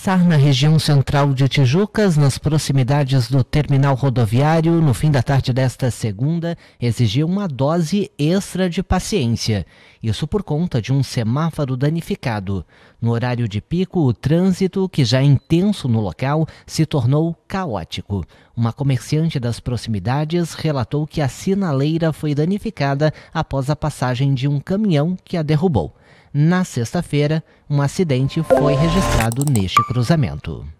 passar na região central de Tijucas, nas proximidades do terminal rodoviário, no fim da tarde desta segunda, exigiu uma dose extra de paciência. Isso por conta de um semáforo danificado. No horário de pico, o trânsito, que já é intenso no local, se tornou caótico. Uma comerciante das proximidades relatou que a sinaleira foi danificada após a passagem de um caminhão que a derrubou. Na sexta-feira, um acidente foi registrado neste cruzamento.